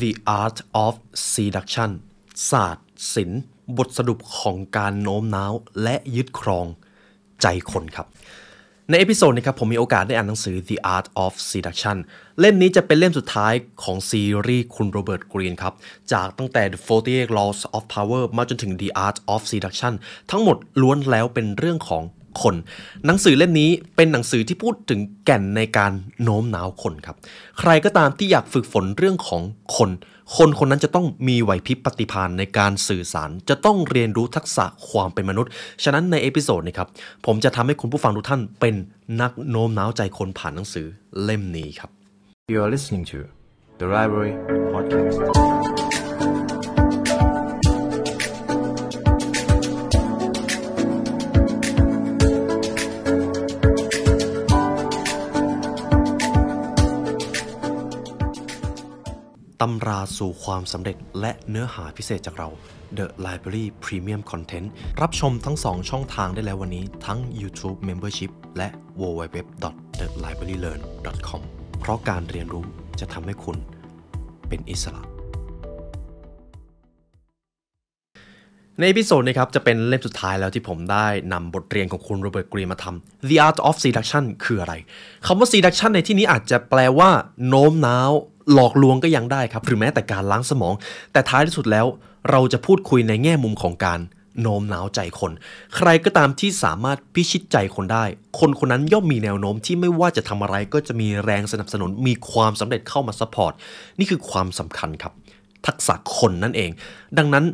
The Art of Seduction ศาสตร์ ศิลป์ บทสรุปของการโน้มน้าวและยึดครองใจคนครับ ในเอพิโซดนี้ครับผมมีโอกาสได้อ่านหนังสือ The Art of Seduction เล่มนี้จะเป็นเล่มสุดท้ายของซีรีส์คุณโรเบิร์ตกรีนครับ จากตั้งแต่ The 48 Laws of Power มาจนถึง The Art of Seduction ทั้งหมดล้วนแล้วเป็นเรื่องของคนหนังสือเล่มนี้เป็นหนังสือที่พูดถึงแก่นในการโน้มน้าวคนครับ ใครก็ตามที่อยากฝึกฝนเรื่องของคน คนคนนั้นจะต้องมีไหวพริบปฏิภาณในการสื่อสารจะต้องเรียนรู้ทักษะความเป็นมนุษย์ ฉะนั้นในเอพิโซดนี้ครับ ผมจะทำให้คุณผู้ฟังทุกท่านเป็นนักโน้มน้าวใจคนผ่านหนังสือเล่มนี้ครับ You are listening to the Library Podcast ำราสู่ความสำเร็จและเนื้อหาพิเศษจากเรา The Library Premium Content รับชมทั้ง 2 ช่องทางได้แล้ววันนี้ ทั้ง YouTube Membership และ www.thelibrarylearn.com เพราะการเรียนรู้จะทำให้คุณเป็นอิสระ ในพิโซดนี้ครับ จะเป็นเล่มสุดท้ายแล้วที่ผมได้นำบทเรียนของคุณโรเบิร์ตกรีมาทำ The Art of Seduction คืออะไร คำว่า Seduction ในที่นี้อาจจะแปลว่าโน้มน้าวหลอกลวงก็ยังได้ครับ หรือแม้แต่การล้างสมอง แต่ท้ายที่สุดแล้วเราจะพูดคุยในแง่มุมของการโน้มน้าวใจคน ใครก็ตามที่สามารถพิชิตใจคนได้ คนคนนั้นย่อมมีแนวโน้มที่ไม่ว่าจะทำอะไรก็จะมีแรงสนับสนุน มีความสำเร็จเข้ามาซัพพอร์ต นี่คือความสำคัญครับ ทักษะคนนั่นเอง ดังนั้น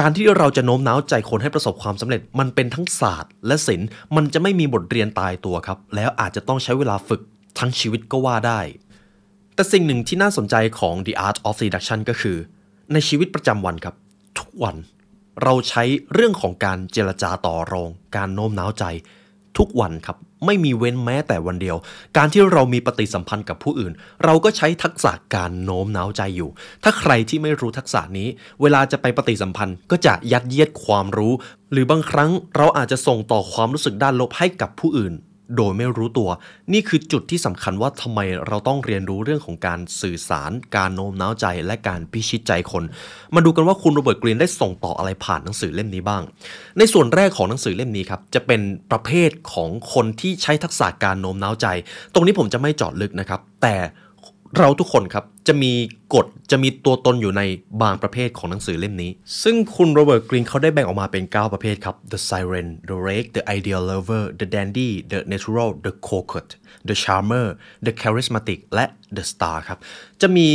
การที่เราจะโน้มน้าวใจคนให้ประสบความสำเร็จ มันเป็นทั้งศาสตร์และศิลป์ มันจะไม่มีบทเรียนตายตัวครับ แล้วอาจจะต้องใช้เวลาฝึก ทั้งชีวิตก็ว่าได้แต่สิ่งหนึ่งที่น่าสนใจของ The Art of Seduction ก็คือ ในชีวิตประจำวันครับ ทุกวัน เราใช้เรื่องของการเจรจาต่อรอง การโน้มน้าวใจ ทุกวันครับ ไม่มีเว้นแม้แต่วันเดียว การที่เรามีปฏิสัมพันธ์กับผู้อื่น เราก็ใช้ทักษะการโน้มน้าวใจอยู่ ถ้าใครที่ไม่รู้ทักษะนี้ เวลาจะไปปฏิสัมพันธ์ก็จะยัดเยียดความรู้ หรือบางครั้งเราอาจจะส่งต่อความรู้สึกด้านลบให้กับผู้อื่นโดยไม่รู้ตัว นี่คือจุดที่สำคัญว่าทำไมเราต้องเรียนรู้เรื่องของการสื่อสาร การโน้มน้าวใจ และการพิชิตใจคน มาดูกันว่าคุณโรเบิร์ตกรีน ได้ส่งต่ออะไรผ่านหนังสือเล่มนี้บ้าง ในส่วนแรกของหนังสือเล่มนี้ครับจะเป็นประเภทของคนที่ใช้ทักษะการโน้มน้าวใจ ตรงนี้ผมจะไม่จอดลึกนะครับ แต่เราทุกคนครับจะมีกฎ จะมีตัวตนอยู่ในบางประเภทของหนังสือเล่มนี้ ซึ่งคุณโรเบิร์ตกรีนเขาได้แบ่งออกมาเป็น 9 ประเภทครับ The Siren The Rake The Ideal Lover The Dandy The Natural The Coquet The Charmer The Charismatic และ The Star ครับจะมี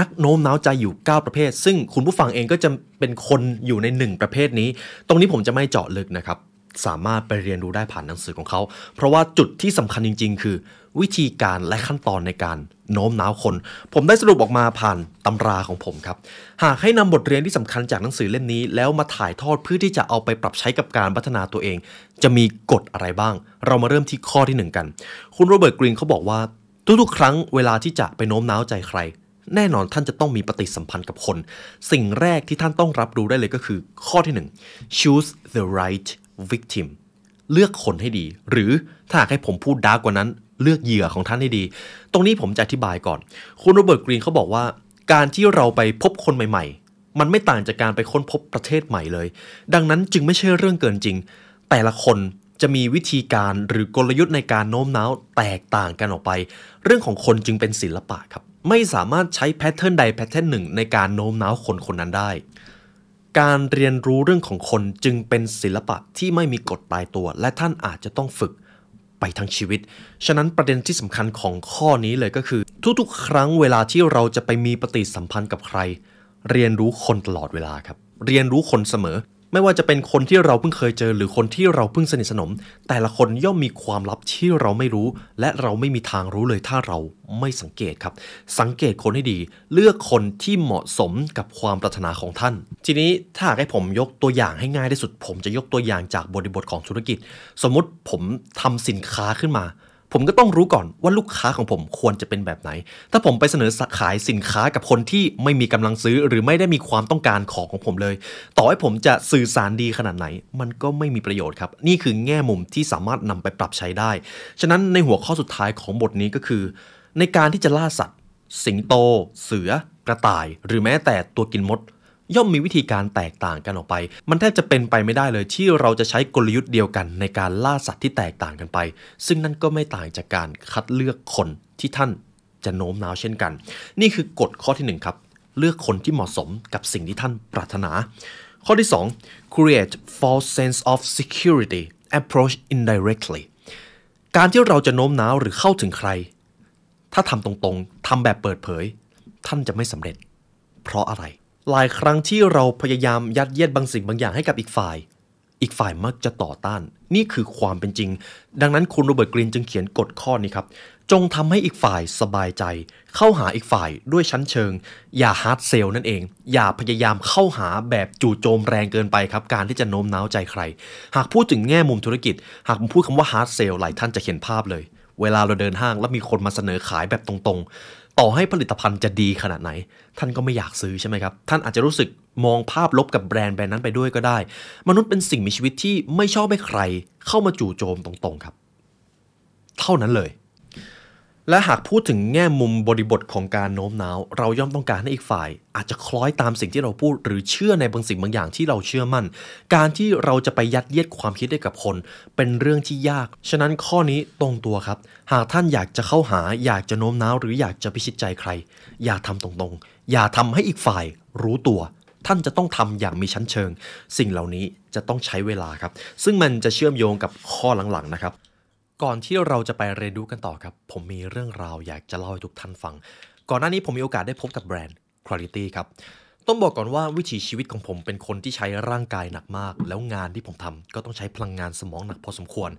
นักโน้มน้าวใจอยู่ 9 ประเภท ซึ่งคุณผู้ฟังเองก็จะเป็นคนอยู่ใน 1 ประเภทนี้ ตรงนี้ผมจะไม่เจาะลึกนะครับสามารถไปเรียนรู้ได้ผ่านหนังสือของเขา เพราะว่าจุดที่สำคัญจริงๆ คือ วิธีการและขั้นตอนในการโน้มน้าวคน ผมได้สรุปออกมาผ่านตำราของผมครับ หากให้นำบทเรียนที่สำคัญจากหนังสือเล่มนี้แล้วมาถ่ายทอดเพื่อที่จะเอาไปปรับใช้กับการพัฒนาตัวเอง จะมีกฎอะไรบ้าง เรามาเริ่มที่ข้อที่1กัน คุณโรเบิร์ตกรีนเขาบอกว่าทุกๆครั้งเวลาที่จะไปโน้มน้าวใจใคร แน่นอนท่านจะต้องมีปฏิสัมพันธ์กับคน สิ่งแรกที่ท่านต้องรับรู้ได้เลยก็คือ ข้อที่1 choose the right victim เลือกคนให้ดี หรือถ้าหากให้ผมพูดดาร์กกว่านั้น เลือกเหยื่อของท่านให้ดี ตรงนี้ผมจะอธิบายก่อนคุณโรเบิร์ตกรีนเขาบอกว่า การที่เราไปพบคนใหม่ ๆ มันไม่ต่างจากการไปค้นพบประเทศใหม่เลย ดังนั้นจึงไม่ใช่เรื่องเกินจริง แต่ละคนจะมีวิธีการหรือกลยุทธ์ในการโน้มน้าวแตกต่างกันออกไป เรื่องของคนจึงเป็นศิลปะครับ ไม่สามารถใช้แพทเทิร์นใดแพทเทิร์นหนึ่ง ในการโน้มน้าวคนคนนั้นได้การเรียนรู้เรื่องของคนจึงเป็นศิลปะที่ไม่มีกฎตายตัว และท่านอาจจะต้องฝึกไปทั้งชีวิต ฉะนั้นประเด็นที่สำคัญของข้อนี้เลยก็คือ ทุกๆ ครั้งเวลาที่เราจะไปมีปฏิสัมพันธ์กับใคร เรียนรู้คนตลอดเวลาครับ เรียนรู้คนเสมอไม่ว่าจะเป็นคนที่เราเพิ่งเคยเจอหรือคนที่เราเพิ่งสนิทสนม แต่ละคนย่อมมีความลับที่เราไม่รู้ และเราไม่มีทางรู้เลยถ้าเราไม่สังเกตครับ สังเกตคนให้ดีเลือกคนที่เหมาะสมกับความปรารถนาของท่าน ทีนี้ถ้าให้ผมยกตัวอย่างให้ง่ายที่สุดผมจะยกตัวอย่างจากบริบทของธุรกิจ สมมติผมทำสินค้าขึ้นมาผมก็ต้องรู้ก่อนว่าลูกค้าของผมควรจะเป็นแบบไหน ถ้าผมไปเสนอขายสินค้ากับคนที่ไม่มีกำลังซื้อ หรือไม่ได้มีความต้องการของของผมเลย ต่อให้ผมจะสื่อสารดีขนาดไหน มันก็ไม่มีประโยชน์ครับ นี่คือแง่มุมที่สามารถนำไปปรับใช้ได้ ฉะนั้นในหัวข้อสุดท้ายของบทนี้ก็คือ ในการที่จะล่าสัตว์สิงโต เสือ กระต่าย หรือแม้แต่ตัวกินมดย่อมมีวิธีการแตกต่างกันออกไป มันแทบจะเป็นไปไม่ได้เลยที่เราจะใช้กลยุทธ์เดียวกัน ในการล่าสัตว์ที่แตกต่างกันไป ซึ่งนั่นก็ไม่ต่างจากการคัดเลือกคนที่ท่านจะโน้มน้าวเช่นกัน นี่คือกฎข้อที่ 1 ครับ เลือกคนที่เหมาะสมกับสิ่งที่ท่านปรารถนา ข้อที่ 2 create false sense of security approach indirectly การที่เราจะโน้มน้าวหรือเข้าถึงใคร ถ้าทำตรงๆทำแบบเปิดเผย ท่านจะไม่สำเร็จ เพราะอะไรหลายครั้งที่เราพยายามยัดเยียดบางสิ่ง บางอย่างให้กับอีกฝ่าย อีกฝ่ายมักจะต่อต้าน นี่คือความเป็นจริง ดังนั้นคุณโรเบิร์ตกรีนจึงเขียนกฎข้อนี้ครับ จงทำให้อีกฝ่ายสบายใจ เข้าหาอีกฝ่ายด้วยชั้นเชิง อย่าฮาร์ดเซลนั่นเอง อย่าพยายามเข้าหาแบบจู่โจมแรงเกินไปครับ การที่จะโน้มน้าวใจใคร หากพูดถึงแง่มุมธุรกิจ หากผมพูดคำว่าฮาร์ดเซลหลายท่านจะเห็นภาพเลย เวลาเราเดินห้างแล้วมีคนมาเสนอขายแบบตรงๆต่อให้ผลิตภัณฑ์จะดีขนาดไหน ท่านก็ไม่อยากซื้อใช่ไหมครับ ท่านอาจจะรู้สึกมองภาพลบกับแบรนด์แบรนด์นั้นไปด้วยก็ได้ มนุษย์เป็นสิ่งมีชีวิตที่ไม่ชอบให้ใคร เข้ามาจู่โจมตรงๆครับ เท่านั้นเลยและหากพูดถึงแง่มุมบริบทของการโน้มน้าว เราย่อมต้องการให้อีกฝ่าย อาจจะคล้อยตามสิ่งที่เราพูด หรือเชื่อในบางสิ่งบางอย่างที่เราเชื่อมัน่น การที่เราจะไปยัดเยียดความคิดให้กับคน เป็นเรื่องที่ยากฉะนั้นข้อนี้ตรงตัวครับ หากท่านอยากจะเข้าหา อยากจะโน้มน้าวหรืออยากจะพิชิตใจใคร อย่าทำตรงๆ อย่าทำให้อีกฝ่าย รู้ตัว ท่านจะต้องทำอย่างมีชั้นเชิง สิ่งเหล่านี้จะต้องใช้เวลาครับ ซึ่งมันจะเชื่อมโยงกับข้อหลังๆ นะครับก่อนที่เราจะไปเรียนรู้กันต่อครับ ผมมีเรื่องราวอยากจะเล่าให้ทุกท่านฟัง ก่อนหน้านี้ผมมีโอกาสได้พบกับแบรนด์ Quality ครับ ต้องบอกก่อนว่าวิถีชีวิตของผมเป็นคนที่ใช้ร่างกายหนักมาก แล้วงานที่ผมทำ ก็ต้องใช้พลังงานสมองหนักพอสมควร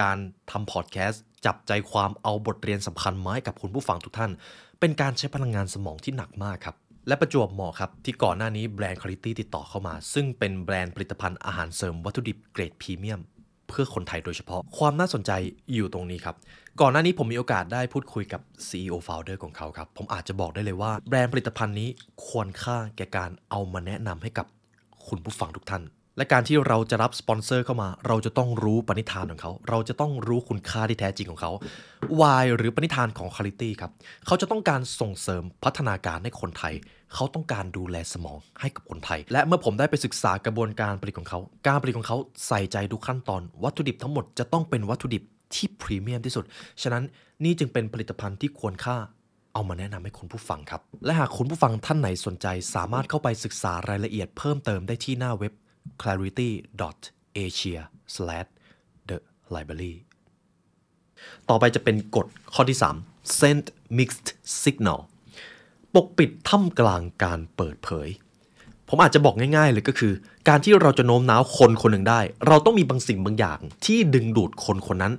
การทำพอดแคสต์จับใจความเอาบทเรียนสำคัญมาให้กับคุณผู้ฟังทุกท่าน เป็นการใช้พลังงานสมองที่หนักมากครับ และประจวบเหมาะครับ ที่ก่อนหน้านี้แบรนด์คุณภาพติดต่อเข้ามา ซึ่งเป็นแบรนด์ผลิตภัณฑ์อาหารเสริมวัตถุดิบเกรดพรีเมียมเพื่อคนไทยโดยเฉพาะความน่าสนใจอยู่ตรงนี้ครับ ก่อนหน้านี้ผมมีโอกาสได้พูดคุยกับ CEO Founder ของเขาครับ ผมอาจจะบอกได้เลยว่าแบรนด์ผลิตภัณฑ์นี้ควรค่าแก่การเอามาแนะนำให้กับคุณผู้ฟังทุกท่าน และการที่เราจะรับ สปอนเซอร์เข้ามา เราจะต้องรู้ปณิธานของเขา เราจะต้องรู้คุณค่าที่แท้จริงของเขาวายหรือปณิธานของคณลิตี้ครับเขาจะต้องการส่งเสริมพัฒนาการให้คนไทยเขาต้องการดูแลสมองให้กับคนไทย และเมื่อผมได้ไปศึกษากระบวนการผลิตของเขา การผลิตของเขาใส่ใจทุกขั้นตอน วัตถุดิบทั้งหมดจะต้องเป็นวัตถุดิบที่พรีเมียมที่สุด ฉะนั้นนี่จึงเป็นผลิตภัณฑ์ที่ควรค่า เอามาแนะนำให้คุณผู้ฟังครับ และหากคุณผู้ฟังท่านไหนสนใจ สามารถเข้าไปศึกษารายละเอียดเพิ่มเติมได้ที่หน้าเว็บ clarity.asia/the-library ต่อไปจะเป็นกฎข้อที่ 3 send mixed signal กปิดท่ามกลางการเปิดเผย ผมอาจจะบอกง่ายๆเลยก็คือ การที่เราจะโน้มน้าวคนคนหนึ่งได้ เราต้องมีบางสิ่งบางอย่าง ที่ดึงดูดคนคนนั้น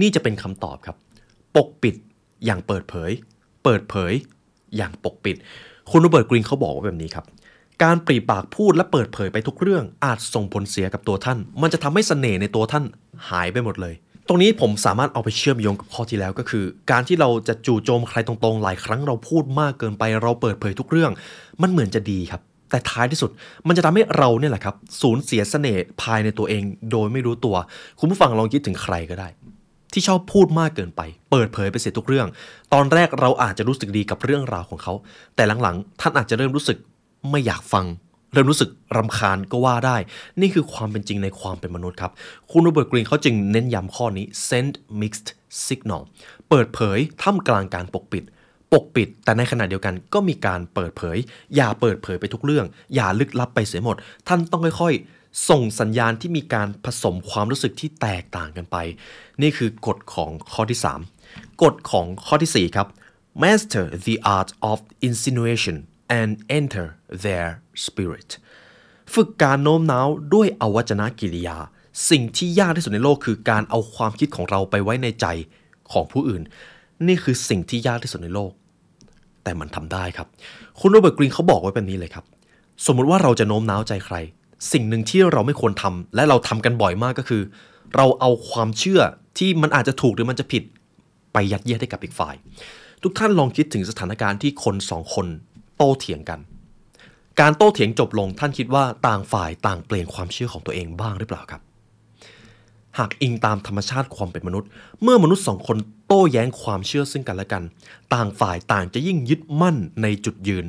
นี่จะเป็นคำตอบครับ ปกปิดอย่างเปิดเผย เปิดเผย อย่างปกปิด คุณโรเบิร์ตกรีนเขาบอกว่าแบบนี้ครับการปรีปากพูดและเปิดเผยไปทุกเรื่องอาจส่งผลเสียกับตัวท่าน มันจะทำให้สเสน่ห์ในตัวท่านหายไปหมดเลยตรงนี้ผมสามารถเอาไปเชื่อมโยงกับข้อที่แล้วก็คือ การที่เราจะจู่โจมใครตรงๆ หลายครั้งเราพูดมากเกินไป เราเปิดเผยทุกเรื่อง มันเหมือนจะดีครับ แต่ท้ายที่สุดมันจะทำให้เราเนี่ยแหละครับสูญเสียสเสน่ห์ภายในตัวเอง โดยไม่รู้ตัว คุณผู้ฟังลองคิดถึงใครก็ได้ ที่ชอบพูดมากเกินไป เปิดเผยไปเสียทุกเรื่อง ตอนแรกเราอาจจะรู้สึกดีกับเรื่องราวของเขา แต่หลังๆท่านอาจจะเริ่มรู้สึกไม่อยากฟังเริ่มรู้สึกรำคาญก็ว่าได้ นี่คือความเป็นจริงในความเป็นมนุษย์ครับ คุณโรเบิร์ตกรีนเขาจึงเน้นย้ำข้อนี้ send mixed signal เปิดเผยท่ามกลางการปกปิด ปกปิด แต่ในขณะเดียวกันก็มีการเปิดเผย อย่าเปิดเผยไปทุกเรื่อง อย่าลึกลับไปเสียหมด ท่านต้องค่อยๆ ส่งสัญญาณที่มีการผสมความรู้สึกที่แตกต่างกันไป นี่คือกฎของข้อที่ 3 กฎของข้อที่4ครับ master the art of insinuation and enter their spirit ฝึกการโน้มน้าวด้วยอวัจนกิริยา สิ่งที่ยากที่สุดในโลก คือการเอาความคิดของเราไปไว้ในใจของผู้อื่น นี่คือสิ่งที่ยากที่สุดในโลก แต่มันทำได้ครับ คุณโรเบิร์ต กรีนเขาบอกไว้แบบนี้เลยครับ สมมุติว่าเราจะโน้มน้าวใจใคร สิ่งหนึ่งที่เราไม่ควรทำและเราทำกันบ่อยมากก็คือ เราเอาความเชื่อที่มันอาจจะถูกหรือมันจะผิด ไปยัดเยียดให้กับอีกฝ่าย ทุกท่านลองคิดถึงสถานการณ์ที่คนสองคนโต้เถียงกัน การโต้เถียงจบลง ท่านคิดว่าต่างฝ่ายต่างเปลี่ยนความเชื่อของตัวเองบ้างหรือเปล่าครับ หากอิงตามธรรมชาติความเป็นมนุษย์ เมื่อมนุษย์สองคนโต้แย้งความเชื่อซึ่งกันและกัน ต่างฝ่ายต่างจะยิ่งยึดมั่นในจุดยืน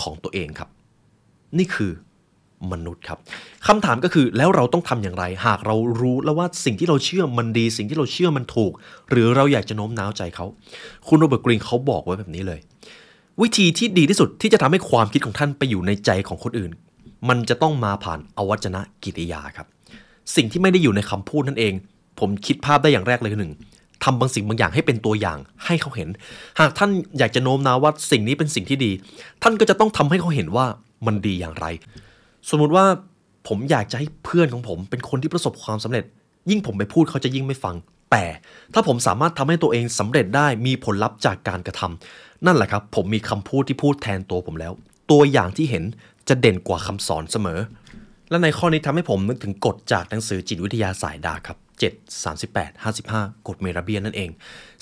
ของตัวเองครับ นี่คือมนุษย์ครับ คำถามก็คือแล้วเราต้องทำอย่างไร หากเรารู้แล้วว่าสิ่งที่เราเชื่อมันดีสิ่งที่เราเชื่อมันถูก หรือเราอยากจะโน้มน้าวใจเขา คุณโรเบิร์ตกรีนเขาบอกไว้แบบนี้เลยวิธีที่ดีที่สุดที่จะทำให้ความคิดของท่านไปอยู่ในใจของคนอื่น มันจะต้องมาผ่านอวัจนะกิริยาครับ สิ่งที่ไม่ได้อยู่ในคำพูดนั่นเอง ผมคิดภาพได้อย่างแรกเลยหนึ่งทำบางสิ่งบางอย่างให้เป็นตัวอย่างให้เขาเห็น หากท่านอยากจะโน้มน้าวว่าสิ่งนี้เป็นสิ่งที่ดี ท่านก็จะต้องทำให้เขาเห็นว่ามันดีอย่างไร สมมุติว่าผมอยากจะให้เพื่อนของผม เป็นคนที่ประสบความสำเร็จ ยิ่งผมไปพูดเขาจะยิ่งไม่ฟังแต่ถ้าผมสามารถทำให้ตัวเองสำเร็จได้มีผลลัพธ์จากการกระทำ นั่นแหละครับผมมีคำพูดที่พูดแทนตัวผมแล้ว ตัวอย่างที่เห็นจะเด่นกว่าคำสอนเสมอ และในข้อนี้ทำให้ผมนึกถึงกฎจากหนังสือจิตวิทยาสายดาครับ 7 38 55 กฎเมราเบียนนั่นเอง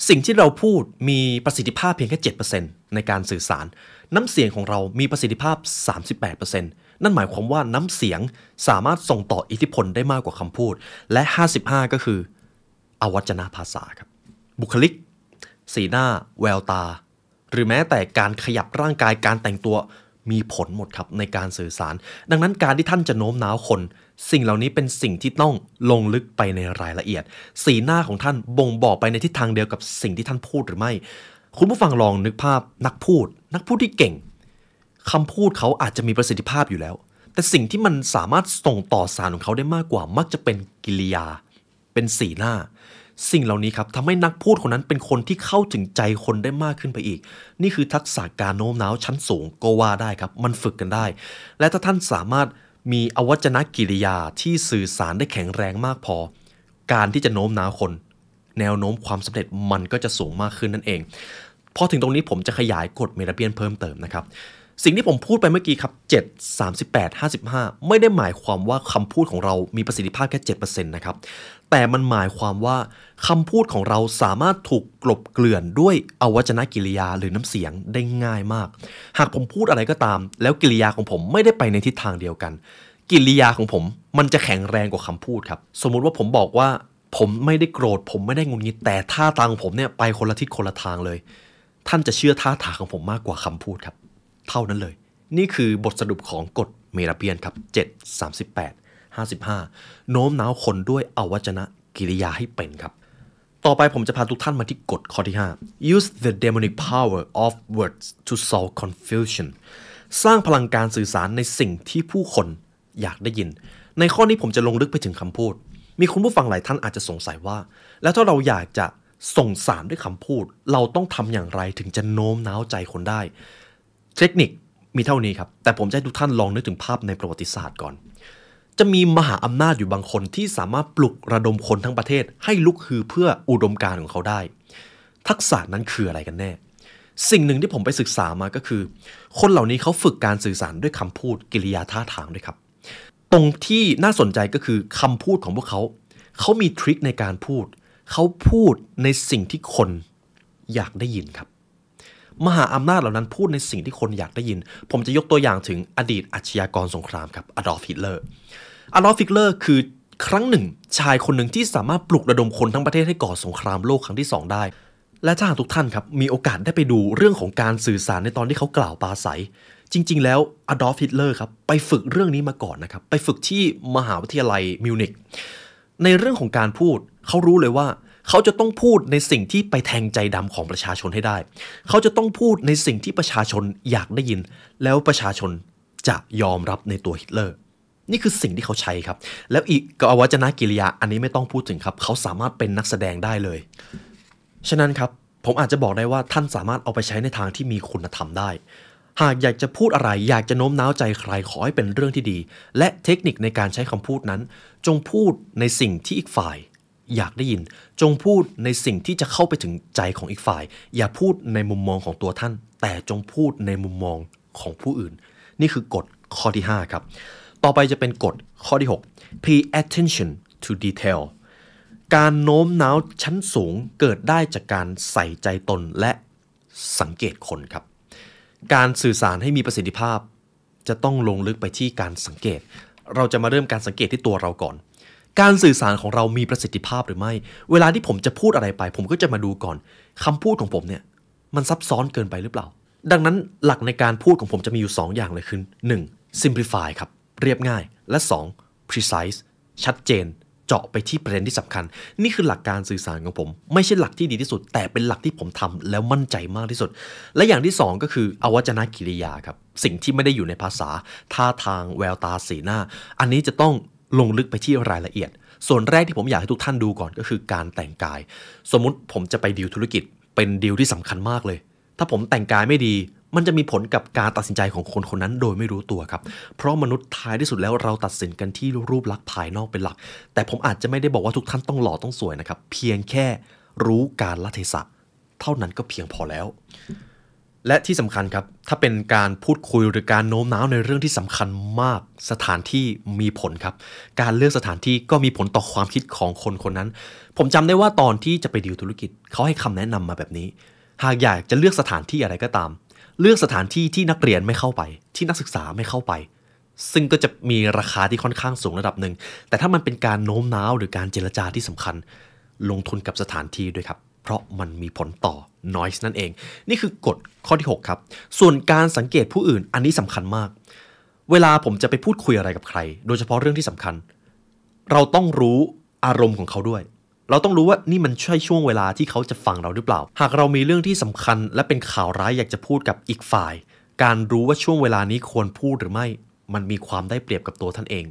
สิ่งที่เราพูดมีประสิทธิภาพเพียงแค่ 7%ในการสื่อสาร น้ำเสียงของเรามีประสิทธิภาพ38%นั่นหมายความว่าน้ำเสียงสามารถส่งต่ออิทธิพลได้มากกว่าคำพูด และ 55 ก็คืออวัจนภาษาครับบุคลิก สีหน้า แววตา หรือแม้แต่การขยับร่างกายการแต่งตัวมีผลหมดครับ ในการสื่อสาร ดังนั้นการที่ท่านจะโน้มน้าวคน สิ่งเหล่านี้เป็นสิ่งที่ต้องลงลึกไปในรายละเอียด สีหน้าของท่านบ่งบอกไปในทิศทางเดียวกับสิ่งที่ท่านพูดหรือไม่ คุณผู้ฟังลองนึกภาพนักพูด นักพูดที่เก่งคำพูดเขาอาจจะมีประสิทธิภาพอยู่แล้ว แต่สิ่งที่มันสามารถส่งต่อสารของเขาได้มากกว่ามักจะเป็นกิริยา เป็นสีหน้าสิ่งเหล่านี้ครับทำให้นักพูดคนนั้นเป็นคนที่เข้าถึงใจคนได้มากขึ้นไปอีก นี่คือทักษะการโน้มน้าวชั้นสูงก็ว่าได้ครับ มันฝึกกันได้ และถ้าท่านสามารถมีอวัจนกิริยาที่สื่อสารได้แข็งแรงมากพอ การที่จะโน้มน้าวคน แนวโน้มความสำเร็จมันก็จะสูงมากขึ้นนั่นเองพอถึงตรงนี้ผมจะขยายกฎเมาเบียนเพิ่มเติมนะครับสิ่งที่ผมพูดไปเมื่อกี้ครับ 7 38 55 ไม่ได้หมายความว่าคำพูดของเรามีประสิทธิภาพแค่7%นะครับ แต่มันหมายความว่าคำพูดของเราสามารถถูกกลบเกลื่อนด้วยอวัจนกิริยาหรือน้ำเสียงได้ง่ายมาก หากผมพูดอะไรก็ตาม แล้วกิริยาของผมไม่ได้ไปในทิศทางเดียวกัน กิริยาของผมมันจะแข็งแรงกว่าคำพูดครับ สมมุติว่าผมบอกว่าผมไม่ได้โกรธผมไม่ได้งุนงิดแต่ท่าทางของผมเนี่ยไปคนละทิศคนละทางเลย ท่านจะเชื่อท่าทางของผมมากกว่าคำพูดครับเท่านั้นเลย นี่คือบทสรุปของกฎเมราเปียนครับ 7 38 55โน้มน้าวคนด้วยอวัจนะกิริยาให้เป็นครับ ต่อไปผมจะพาทุกท่านมาที่กฎข้อที่ 5 use the demonic power of words to solve confusion สร้างพลังการสื่อสารในสิ่งที่ผู้คนอยากได้ยิน ในข้อนี้ผมจะลงลึกไปถึงคำพูด มีคุณผู้ฟังหลายท่านอาจจะสงสัยว่า แล้วถ้าเราอยากจะส่งสารด้วยคำพูด เราต้องทำอย่างไรถึงจะโน้มน้าวใจคนได้เทคนิคมีเท่านี้ครับ แต่ผมจะให้ทุกท่านลองนึกถึงภาพในประวัติศาสตร์ก่อน จะมีมหาอำนาจอยู่บางคนที่สามารถปลุกระดม คนทั้งประเทศให้ลุกฮือเพื่ออุดมการของเขาได้ ทักษะนั้นคืออะไรกันแน่ สิ่งหนึ่งที่ผมไปศึกษามาก็คือ คนเหล่านี้เขาฝึกการสื่อสารด้วยคำพูดกิริยาท่าทางด้วยครับ ตรงที่น่าสนใจก็คือคำพูดของพวกเขาเขามีทริคในการพูดเขาพูดในสิ่งที่คนอยากได้ยินครับมหาอำนาจเหล่านั้นพูดในสิ่งที่คนอยากได้ยิน ผมจะยกตัวอย่างถึงอดีตอาชญากรสงคราม ครับอดอล์ฟฮิตเลอร์ อดอล์ฟฮิตเลอร์คือครั้งหนึ่งชายคนหนึ่งที่สามารถปลุกระดมคนทั้งประเทศให้ก่อสงครามโลกครั้งที่2ได้ และถ้าหากทุกท่านครับมีโอกาสได้ไปดูเรื่องของการสื่อสารในตอนที่เขากล่าวปาศัย จริง ๆ แล้วอดอล์ฟฮิตเลอร์ครับไปฝึกเรื่องนี้มาก่อนนะครับไปฝึกที่มหาวิทยาลัยมิวนิก ในเรื่องของการพูดเขารู้เลยว่าเขาจะต้องพูดในสิ่งที่ไปแทงใจดำของประชาชนให้ได้ เขาจะต้องพูดในสิ่งที่ประชาชนอยากได้ยิน แล้วประชาชนจะยอมรับในตัวฮิตเลอร์ นี่คือสิ่งที่เขาใช้ครับ แล้วอีกกอวัจนกิริยาอันนี้ไม่ต้องพูดถึงครับ เขาสามารถเป็นนักแสดงได้เลย ฉะนั้นครับผมอาจจะบอกได้ว่าท่านสามารถเอาไปใช้ในทางที่มีคุณธรรมได้ หากอยากจะพูดอะไร อยากจะโน้มน้าวใจใครขอให้เป็นเรื่องที่ดี และเทคนิคในการใช้คำพูดนั้น จงพูดในสิ่งที่อีกฝ่ายอยากได้ยินจงพูดในสิ่งที่จะเข้าไปถึงใจของอีกฝ่าย อย่าพูดในมุมมองของตัวท่าน แต่จงพูดในมุมมองของผู้อื่น นี่คือกฎข้อที่ 5 ครับ ต่อไปจะเป็นกฎข้อที่ 6 pay attention to detail การโน้มน้าวชั้นสูงเกิดได้จากการใส่ใจตนและสังเกตคนครับ การสื่อสารให้มีประสิทธิภาพ จะต้องลงลึกไปที่การสังเกต เราจะมาเริ่มการสังเกตที่ตัวเราก่อนการสื่อสารของเรามีประสิทธิภาพหรือไม่ เวลาที่ผมจะพูดอะไรไปผมก็จะมาดูก่อน คำพูดของผมเนี่ย มันซับซ้อนเกินไปหรือเปล่า ดังนั้นหลักในการพูดของผมจะมีอยู่ 2ออย่างเลยคือ 1. simplify ครับ เรียบง่ายและ 2. precise ชัดเจน เจาะไปที่ประเด็นที่สำคัญ นี่คือหลักการสื่อสารของผม ไม่ใช่หลักที่ดีที่สุด แต่เป็นหลักที่ผมทำแล้วมั่นใจมากที่สุด และอย่างที่ 2 ก็คืออวัจนกิริยาครับสิ่งที่ไม่ได้อยู่ในภาษา ท่าทางแววตาสีหน้าอันนี้จะต้องลงลึกไปที่รายละเอียด ส่วนแรกที่ผมอยากให้ทุกท่านดูก่อนก็คือการแต่งกาย สมมุติผมจะไปดีลธุรกิจ เป็นดีลที่สำคัญมากเลย ถ้าผมแต่งกายไม่ดี มันจะมีผลกับการตัดสินใจของคนคนนั้นโดยไม่รู้ตัวครับ เพราะมนุษย์ท้ายที่สุดแล้วเราตัดสินกันที่รูปลักษณ์ภายนอกเป็นหลัก แต่ผมอาจจะไม่ได้บอกว่าทุกท่านต้องหล่อต้องสวยนะครับเพียงแค่รู้การละเทศะ เท่านั้นก็เพียงพอแล้วและที่สำคัญครับ ถ้าเป็นการพูดคุยหรือการโน้มน้าวในเรื่องที่สำคัญมาก สถานที่มีผลครับ การเลือกสถานที่ก็มีผลต่อความคิดของคนคนนั้น ผมจำได้ว่าตอนที่จะไปดีลธุรกิจเขาให้คำแนะนำมาแบบนี้ หากอยากจะเลือกสถานที่อะไรก็ตาม เลือกสถานที่ที่นักเรียนไม่เข้าไป ที่นักศึกษาไม่เข้าไป ซึ่งก็จะมีราคาที่ค่อนข้างสูงระดับหนึ่งแต่ถ้ามันเป็นการโน้มน้าวหรือการเจรจาที่สำคัญ ลงทุนกับสถานที่ด้วยครับเพราะมันมีผลต่อ noise นั่นเอง นี่คือกฎข้อที่6ครับ ส่วนการสังเกตผู้อื่นอันนี้สำคัญมาก เวลาผมจะไปพูดคุยอะไรกับใคร โดยเฉพาะเรื่องที่สำคัญ เราต้องรู้อารมณ์ของเขาด้วย เราต้องรู้ว่านี่มันใช่ช่วงเวลาที่เขาจะฟังเราหรือเปล่า หากเรามีเรื่องที่สำคัญ และเป็นข่าวร้ายอยากจะพูดกับอีกฝ่าย การรู้ว่าช่วงเวลานี้ควรพูดหรือไม่ มันมีความได้เปรียบกับตัวท่านเอง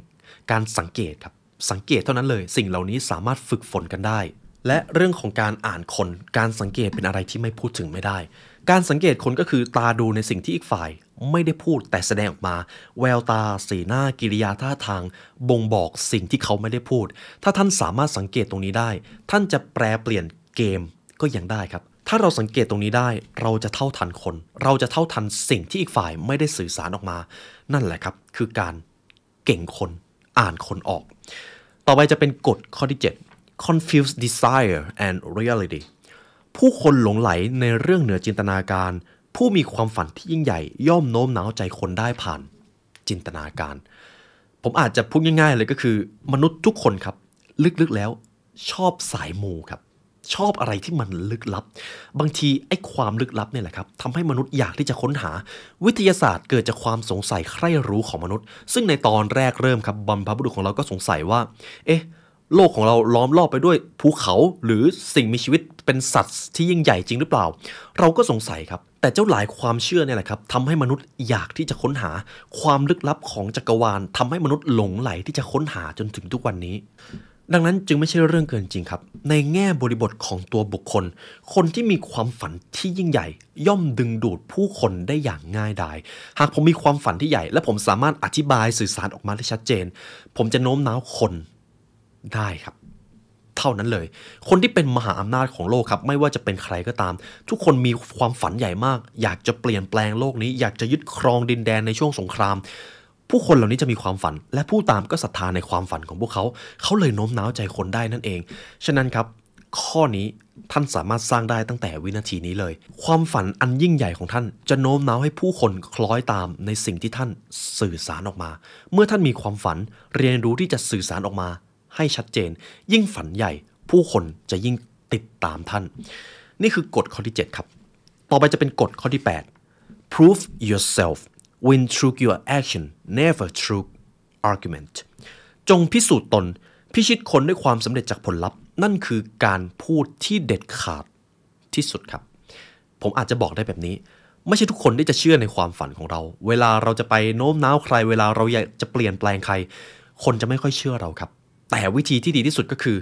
การสังเกตครับ สังเกตเท่านั้นเลย สิ่งเหล่านี้สามารถฝึกฝนกันได้และเรื่องของการอ่านคน การสังเกตเป็นอะไรที่ไม่พูดถึงไม่ได้ การสังเกตคนก็คือตาดูในสิ่งที่อีกฝ่าย ไม่ได้พูดแต่แสดงออกมา แววตา สีหน้ากิริยาท่าทาง บ่งบอกสิ่งที่เขาไม่ได้พูด ถ้าท่านสามารถสังเกตตรงนี้ได้ ท่านจะแปลเปลี่ยนเกมก็ยังได้ครับ ถ้าเราสังเกตตรงนี้ได้เราจะเท่าทันคน เราจะเท่าทันสิ่งที่อีกฝ่ายไม่ได้สื่อสารออกมา นั่นแหละครับ คือการเก่งคน อ่านคนออก ต่อไปจะเป็นกฎข้อที่ 7 confuse desire and reality ผู้คนหลงไหลในเรื่องเหนือจินตนาการ ผู้มีความฝันที่ยิ่งใหญ่ ย่อมโน้มน้าวใจคนได้ผ่านจินตนาการ ผมอาจจะพูดง่ายๆเลยก็คือ มนุษย์ทุกคนครับ ลึกๆแล้ว ชอบสายมูครับ ชอบอะไรที่มันลึกลับ บางที ไอ้ความลึกลับเนี่ยแหละครับทำให้มนุษย์อยากที่จะค้นหา วิทยาศาสตร์เกิดจากความสงสัยใคร่รู้ของมนุษย์ ซึ่งในตอนแรกเริ่มครับบรรพบุรุษของเราก็สงสัยว่า เอ๊ะโลกของเราล้อมรอบไปด้วยภูเขาหรือสิ่งมีชีวิตเป็นสัตว์ ที่ยิ่งใหญ่จริงหรือเปล่า เราก็สงสัยครับ แต่เจ้าหลายความเชื่อเนี่ยแหละครับทำให้มนุษย์อยากที่จะค้นหา ความลึกลับของจักรวาล ทำให้มนุษย์หลงไหลที่จะค้นหาจนถึงทุกวันนี้ ดังนั้นจึงไม่ใช่เรื่องเกินจริงครับ ในแง่บริบทของตัวบุคคล คนที่มีความฝันที่ยิ่งใหญ่ ย่อมดึงดูดผู้คนได้อย่างง่ายดายหากผมมีความฝันที่ใหญ่ และผมสามารถอธิบายสื่อสารออกมาได้ชัดเจน ผมจะโน้มน้าวคนได้ครับ เท่านั้นเลย คนที่เป็นมหาอำนาจของโลกครับ ไม่ว่าจะเป็นใครก็ตาม ทุกคนมีความฝันใหญ่มาก อยากจะเปลี่ยนแปลงโลกนี้อยากจะยึดครองดินแดนในช่วงสงคราม ผู้คนเหล่านี้จะมีความฝัน และผู้ตามก็ศรัทธาในความฝันของพวกเขา เขาเลยโน้มน้าวใจคนได้นั่นเองฉะนั้นครับข้อนี้ท่านสามารถสร้างได้ตั้งแต่วินาทีนี้เลย ความฝันอันยิ่งใหญ่ของท่าน จะโน้มน้าวให้ผู้คนคล้อยตามในสิ่งที่ท่านสื่อสารออกมา เมื่อท่านมีความฝันเรียนรู้ที่จะสื่อสารออกมาให้ชัดเจนยิ่งฝันใหญ่ผู้คนจะยิ่งติดตามท่าน นี่คือกฎข้อที่ 7 ครับ ต่อไปจะเป็นกฎข้อที่ 8 prove yourself win through your action never through argument จงพิสูจน์ตน พิชิตคนด้วยความสำเร็จจากผลลัพธ์นั่นคือการพูดที่เด็ดขาดที่สุดครับ ผมอาจจะบอกได้แบบนี้ ไม่ใช่ทุกคนที่จะเชื่อในความฝันของเรา เวลาเราจะไปโน้มน้าวใคร เวลาเราอยากจะเปลี่ยนแปลงใคร คนจะไม่ค่อยเชื่อเราครับแต่วิธีที่ดีที่สุดก็คือ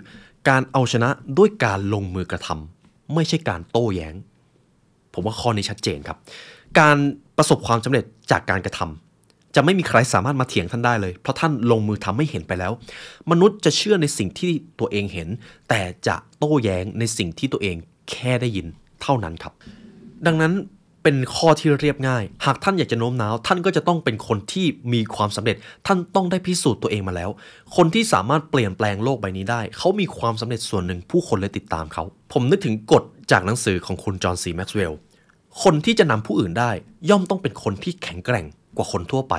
การเอาชนะด้วยการลงมือกระทำ ไม่ใช่การโต้แย้ง ผมว่าข้อนี้ชัดเจนครับ การประสบความสำเร็จจากการกระทำ จะไม่มีใครสามารถมาเถียงท่านได้เลยเพราะท่านลงมือทำให้เห็นไปแล้ว มนุษย์จะเชื่อในสิ่งที่ตัวเองเห็น แต่จะโต้แย้งในสิ่งที่ตัวเองแค่ได้ยินเท่านั้นครับ ดังนั้นเป็นข้อที่เรียบง่าย หากท่านอยากจะโน้มน้าว ท่านก็จะต้องเป็นคนที่มีความสำเร็จท่านต้องได้พิสูจน์ตัวเองมาแล้ว คนที่สามารถเปลี่ยนแปลงโลกใบนี้ได้ เขามีความสำเร็จส่วนหนึ่งผู้คนเลยติดตามเขา ผมนึกถึงกฎจากหนังสือของคุณจอห์นซีแม็กซ์เวลล์คนที่จะนำผู้อื่นได้ ย่อมต้องเป็นคนที่แข็งแกร่งกว่าคนทั่วไป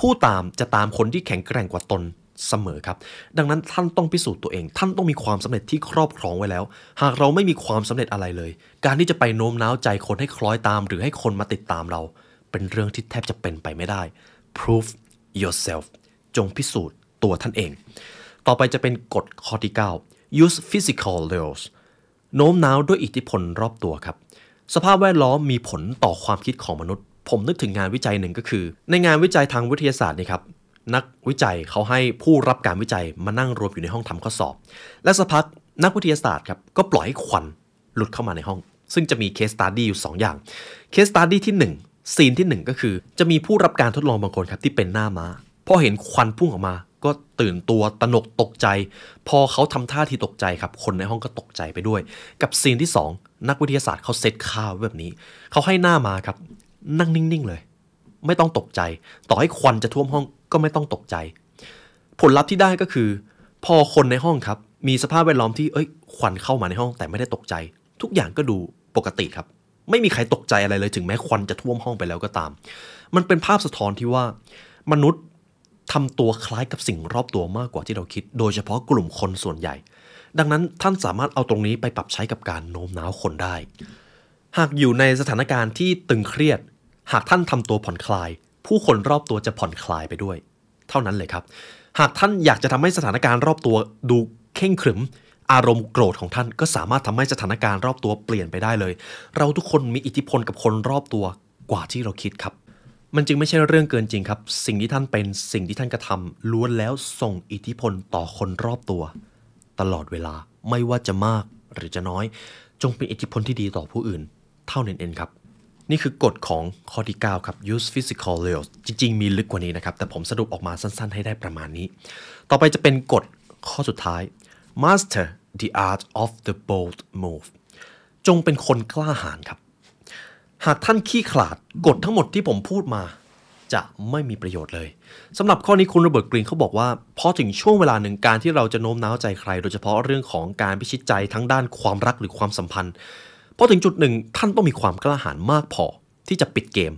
ผู้ตามจะตามคนที่แข็งแกร่งกว่าตนเสมอครับ ดังนั้นท่านต้องพิสูจน์ตัวเอง ท่านต้องมีความสำเร็จที่ครอบครองไว้แล้ว หากเราไม่มีความสำเร็จอะไรเลย การที่จะไปโน้มน้าวใจคนให้คล้อยตาม หรือให้คนมาติดตามเรา เป็นเรื่องที่แทบจะเป็นไปไม่ได้ prove yourself จงพิสูจน์ตัวท่านเอง ต่อไปจะเป็นกฎข้อที่9 use physical laws โน้มน้าวด้วยอิทธิพลรอบตัวครับ สภาพแวดล้อมมีผลต่อความคิดของมนุษย์ ผมนึกถึงงานวิจัยหนึ่งก็คือ ในงานวิจัยทางวิทยาศาสตร์นี่ครับนักวิจัยเขาให้ผู้รับการวิจัยมานั่งรวมอยู่ในห้องทำข้อสอบ และสักพักนักวิทยาศาสตร์ครับก็ปล่อยควันหลุดเข้ามาในห้อง ซึ่งจะมีเคสตัดดี้อยู่ 2 อย่างเคสตัดดี้ที่1ซีนที่ 1 ก็คือจะมีผู้รับการทดลองบางคนครับที่เป็นหน้ามา้าพอเห็นควันพุ่งออกมา ก็ตื่นตัวตนกตกใจ พอเขาทำท่าที่ตกใจครับ คนในห้องก็ตกใจไปด้วย กับซีนที่ 2 นักวิทยาศาสตร์เขาเซตค่าวแบบนี้เขาให้หน้ามาครับนั่งนิ่งๆเลยไม่ต้องตกใจ ต่อให้ควันจะท่วมห้องก็ไม่ต้องตกใจ ผลลัพธ์ที่ได้ก็คือ พอคนในห้องครับ มีสภาพแวดล้อมที่เอ้ยควันเข้ามาในห้องแต่ไม่ได้ตกใจ ทุกอย่างก็ดูปกติครับ ไม่มีใครตกใจอะไรเลย ถึงแม้ควันจะท่วมห้องไปแล้วก็ตาม มันเป็นภาพสะท้อนที่ว่า มนุษย์ทำตัวคล้ายกับสิ่งรอบตัวมากกว่าที่เราคิด โดยเฉพาะกลุ่มคนส่วนใหญ่ ดังนั้นท่านสามารถเอาตรงนี้ไปปรับใช้กับการโน้มน้าวคนได้ หากอยู่ในสถานการณ์ที่ตึงเครียดหากท่านทำตัวผ่อนคลาย ผู้คนรอบตัวจะผ่อนคลายไปด้วย เท่านั้นเลยครับ หากท่านอยากจะทำให้สถานการณ์รอบตัว ดูเข่งขรึม อารมณ์โกรธของท่านก็สามารถทำให้สถานการณ์รอบตัวเปลี่ยนไปได้เลย เราทุกคนมีอิทธิพลกับคนรอบตัวกว่าที่เราคิดครับ มันจึงไม่ใช่เรื่องเกินจริงครับ สิ่งที่ท่านเป็นสิ่งที่ท่านกระทำล้วนแล้วส่งอิทธิพลต่อคนรอบตัว ตลอดเวลาไม่ว่าจะมากหรือจะน้อย จงเป็นอิทธิพลที่ดีต่อผู้อื่นเท่านั้นเองครับนี่คือกฎของข้อที่9ครับ use physical r a l e s จริงๆ มีลึกกว่านี้นะครับ แต่ผมสรุปออกมาสั้นๆ ให้ได้ประมาณนี้ ต่อไปจะเป็นกฎข้อสุดท้าย master the art of the bold move จงเป็นคนกล้าหาญครับ หากท่านขี้ขลาดกฎทั้งหมดที่ผมพูดมา จะไม่มีประโยชน์เลย สำหรับข้อนี้คุณโรเบิร์ตกรีนเขาบอกว่า พอถึงช่วงเวลาหนึ่งการที่เราจะโน้มน้าวใจใคร โดยเฉพาะเรื่องของการพิชิตใจทั้งด้านความรักหรือความสัมพันธ์พราะถึงจุดหนึ่งท่านต้องมีความกล้าหาญมากพอที่จะปิดเกม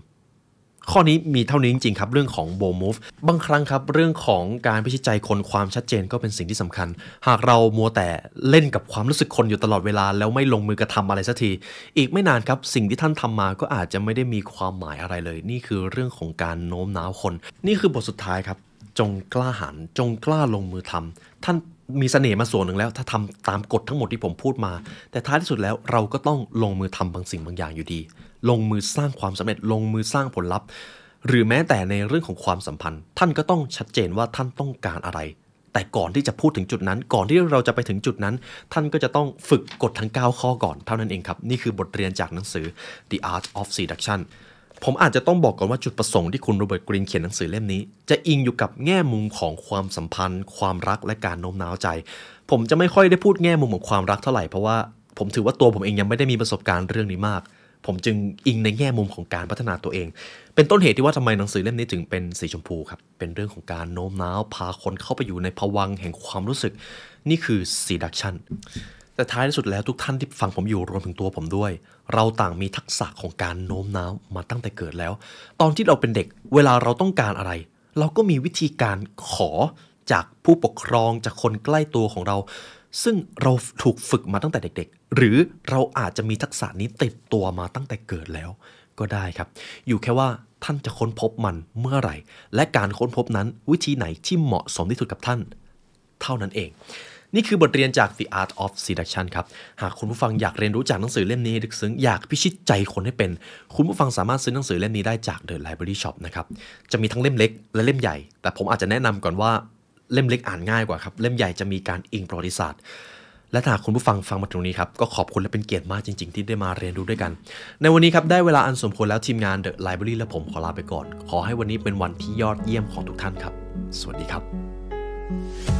ข้อนี้มีเท่านี้จริงๆครับเรื่องของโบมูฟบางครั้งครับ เรื่องของการพิชิตใจคนความชัดเจนก็เป็นสิ่งที่สำคัญ หากเรามัวแต่เล่นกับความรู้สึกคนอยู่ตลอดเวลาแล้วไม่ลงมือกระทำอะไรสักที อีกไม่นานครับสิ่งที่ท่านทำมาก็อาจจะไม่ได้มีความหมายอะไรเลย นี่คือเรื่องของการโน้มน้าวคน นี่คือบทสุดท้ายครับจงกล้าหาญจงกล้าลงมือทำท่านมีเสน่ห์มาส่วนหนึ่งแล้ว ถ้าทำตามกฎทั้งหมดที่ผมพูดมา แต่ท้ายที่สุดแล้วเราก็ต้องลงมือทำบางสิ่งบางอย่างอยู่ดี ลงมือสร้างความสำเร็จลงมือสร้างผลลัพธ์หรือแม้แต่ในเรื่องของความสัมพันธ์ ท่านก็ต้องชัดเจนว่าท่านต้องการอะไร แต่ก่อนที่จะพูดถึงจุดนั้น ก่อนที่เราจะไปถึงจุดนั้น ท่านก็จะต้องฝึกกฎทั้ง9 ข้อก่อน เท่านั้นเองครับนี่คือบทเรียนจากหนังสือ The Art of Seduction ผมอาจจะต้องบอกก่อนว่าจุดประสงค์ที่คุณโรเบิร์ตกรีนเขียนหนังสือเล่มนี้จะอิงอยู่กับแง่มุมของความสัมพันธ์ ความรักและการโน้มน้าวใจ ผมจะไม่ค่อยได้พูดแง่มุมของความรักเท่าไหร่เพราะว่าผมถือว่าตัวผมเองยังไม่ได้มีประสบการณ์เรื่องนี้มาก ผมจึงอิงในแง่มุมของการพัฒนาตัวเอง เป็นต้นเหตุที่ว่าทำไมหนังสือเล่มนี้ถึงเป็นสีชมพูครับเป็นเรื่องของการโน้มน้าวพาคนเข้าไปอยู่ในภวังแห่งความรู้สึก นี่คือสีดักชันแต่ท้ายที่สุดแล้วทุกท่านที่ฟังผมอยู่รวมถึงตัวผมด้วยเราต่างมีทักษะของการโน้มน้าวมาตั้งแต่เกิดแล้ว ตอนที่เราเป็นเด็ก เวลาเราต้องการอะไร เราก็มีวิธีการขอจากผู้ปกครองจากคนใกล้ตัวของเรา ซึ่งเราถูกฝึกมาตั้งแต่เด็ก ๆ หรือเราอาจจะมีทักษะนี้ติดตัวมาตั้งแต่เกิดแล้ว ก็ได้ครับ อยู่แค่ว่าท่านจะค้นพบมันเมื่อไหร่ และการค้นพบนั้นวิธีไหนที่เหมาะสมที่สุดกับท่าน เท่านั้นเองนี่คือบทเรียนจาก The Art of Seduction ครับ หากคุณผู้ฟังอยากเรียนรู้จากหนังสือเล่มนี้ลึกซึ้งอยากพิชิตใจคนให้เป็น คุณผู้ฟังสามารถซื้อหนังสือเล่มนี้ได้จาก The Library Shop นะครับจะมีทั้งเล่มเล็กและเล่มใหญ่ แต่ผมอาจจะแนะนำก่อนว่าเล่มเล็กอ่านง่ายกว่าครับ เล่มใหญ่จะมีการอิงประวัติศาสตร์และหากคุณผู้ฟังฟังมาตรงนี้ครับก็ขอบคุณและเป็นเกียรติมากจริง ๆ ที่ได้มาเรียนรู้ด้วยกัน ในวันนี้ครับได้เวลาอันสมควรแล้วทีมงาน The Library และผมขอลาไปก่อนขอให้วันนี้เป็นวันที่ยอดเยี่ยมของทุกท่านครับ สวัสดีครับ